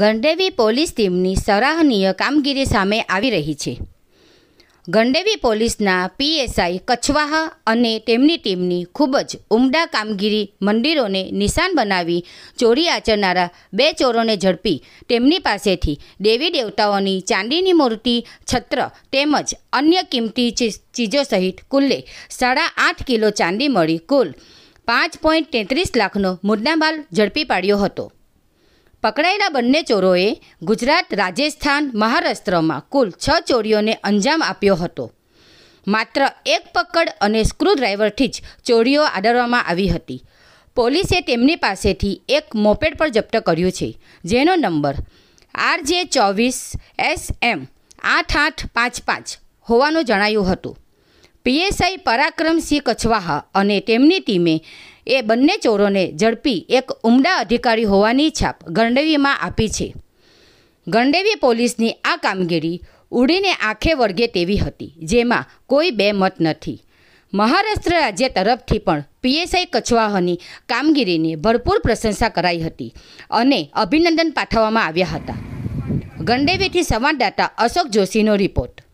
ગંડેવી police ટીમની સરાહનીય કામગીરી સામે આવી રહી છે ગંડેવી પોલીસના પીએસઆઈ કછવાહ અને તેમની ટીમની ખૂબ જ ઉમદા કામગીરી મંદિરોને નિશાન બનાવી ચોરી આચરનારા બે ચોરોને ઝડપી તેમની પાસેથી દેવી દેવતાઓની ચાંદીની મૂર્તિ છત્ર તેમજ અન્ય કિંમતી ચીજો સહિત કુલ્લે સાડા આઠ કિલો ચાંદી મળી કુલ પાંચ પોઈન્ટ તેત્રીસ લાખનો મુદ્દામાલ ઝડપી પાડ્યો હતો પકડાયેલા બંને ચોરોએ ગુજરાત રાજસ્થાન મહારાષ્ટ્રમાં કુલ છ ચોરીઓને અંજામ આપ્યો હતો માત્ર એક પકડ અને સ્ક્રૂડ્રાઈવરથી જ ચોરીઓ આડરવામાં આવી હતી પોલીસે તેમની પાસેથી એક મોપેડ પર જપ્ત કર્યું છે જેનો નંબર આર જે ચોવીસ એસ એમ આઠ આઠ પાંચ પાંચ હોવાનું જણાયું હતું પીએસઆઈ પરાક્રમસિંહ કછવાહા અને તેમની ટીમે એ બંને ચોરોને ઝડપી એક ઉમદા અધિકારી હોવાની છાપ ગણદેવીમાં આપી છે ગણદેવી પોલીસની આ કામગીરી ઉડીને આંખે વળગે તેવી હતી જેમાં કોઈ બે મત નથી મહારાષ્ટ્ર રાજ્ય તરફથી પણ પીએસઆઈ કચવાહની કામગીરીની ભરપૂર પ્રશંસા કરાઈ હતી અને અભિનંદન પાઠવવામાં આવ્યા હતા ગણદેવીથી સંવાદદાતા અશોક જોશીનો રિપોર્ટ